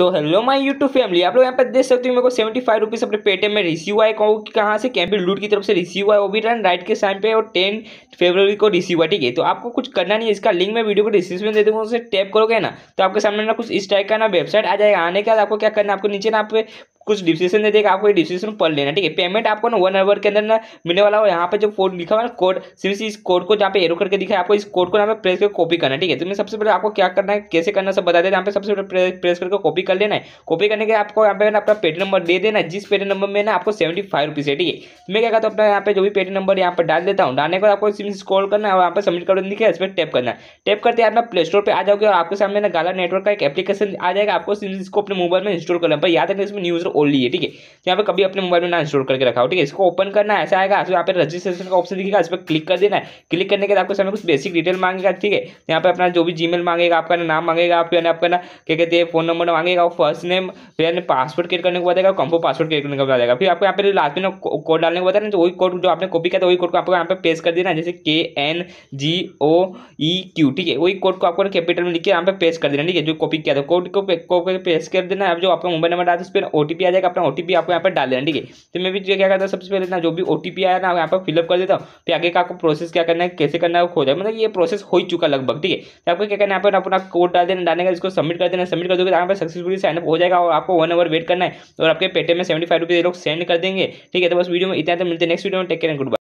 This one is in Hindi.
so hello my YouTube family आप लोग यहाँ पर देख सकते हो मेरे को सेवेंटी फाइव रुपीज़ अपने पेटीएम में रिसीव हुआ है कहूँ कहाँ से कैंपी लूट की तरफ से रिसीव हुआ है वो भी रन राइट के साइन पे और टेन फेब्रवरी को रिसीव हुआ ठीक है तो आपको कुछ करना नहीं है इसका लिंक मैं वीडियो को डिस्क्रिप्शन दे दूँगा उसे टैप करोगे ना तो आपके सामने ना कुछ इस टाइप का ना वेबसाइट आ जाएगा आने के बाद आपको क्या करना है आपको नीचे ना आप कुछ डिस्क्रिप्शन दे देगा आपको ये डिस्क्रिप्शन पढ़ लेना ठीक है पेमेंट आपको ना वन आवर के अंदर ना मिलने वाला हो यहाँ पे जो कोड लिखा हुआ है ना कोड सिर्फ इस कोड को जहाँ पे एरो करके दिखा है आपको इस कोड को यहाँ पे प्रेस करके कॉपी करना ठीक है तो मैं सबसे पहले आपको क्या करना है कैसे करना सब बता देते यहाँ पे सबसे पहले प्रेस करके कॉपी कर लेना है कॉपी करने के आपको यहाँ पे ना अपना पेटी नंबर दे देना जिस पेटी नंबर में ना आपको सेवेंटी फाइव रुपीज़ है ठीक है तो मैं क्या कहता हूँ अपना यहाँ पे जो भी पेटी नंबर यहाँ पर डाल देता हूँ डालने के बाद आपको सिर्फ स्कॉल करना है और यहाँ पर सबमिट कर दिखे इस पर टैप करना टैप करते आप प्ले स्टोर पर आ जाओगे और आपके सामने ना गाला नेटवर्क का एक एप्लीकेशन आ जाएगा आपको सिर्फ इसको अपने मोबाइल में इंस्टॉल करना पर याद रखना इसमें न्यूज़ ओनली है ठीक है तो यहाँ पे कभी अपने मोबाइल में ना इंस्टॉल करके रखा हो ठीक है इसको ओपन करना ऐसा आएगा तो यहाँ पे रजिस्ट्रेशन का ऑप्शन दिखेगा इस पर क्लिक कर देना है क्लिक करने के बाद आपको सामने कुछ बेसिक डिटेल मांगेगा ठीक है तो यहाँ पे अपना जो भी जी मांगेगा आपका नाम मांगेगा आपके आपका ना क्या कहते हैं फोन नंबर मांगेगा और फर्स्ट नेम फिर यानी पासवर्ड क्रिएट करने को बताएगा आएगा पासवर्ड क्रिएट करने को बताएगा फिर आपको यहाँ पे लास्ट में कोड डालने को बताया ना तो वही कोड जो आपने कॉपी किया था वही कोड को आपको यहाँ पे पेस्ट कर देना जैसे के एन जी ओ ई क्यू ठीक है वही कोड को आपको कैपिटल में लिख के यहाँ पे पेस्ट कर देना ठीक है जो कॉपी किया था कोड को पेस्ट कर देना आप जो आपका मोबाइल नंबर डालते उस पर ओ आ जाएगा अपना ओ आपको यहाँ पर डाल देना ठीक है तो मैं भी क्या करता हूँ सबसे पहले ना जो भी ओ आया ना यहाँ पर फिलअप कर देता हूँ फिर तो आगे का आपको प्रोसेस क्या करना है कैसे करना है खो जाए मतलब ये प्रोसेस हो चुका लगभग ठीक है तो आपको क्या करना है यहाँ पर अपना कोड डाल देना डालने का इसको सबमिट कर देना सबमिट कर दोगे तो यहाँ पर सक्सेसफुल साइनअप हो जाएगा और आपको वन आवर वेट करना है और आपके पेटे में सेवेंटी फाइव रुपीज़ लोग सेंड कर देंगे ठीक है तो बस वीडियो में इतना तो मिलते हैं नेक्स्ट वीडियो में टेक केयर गुड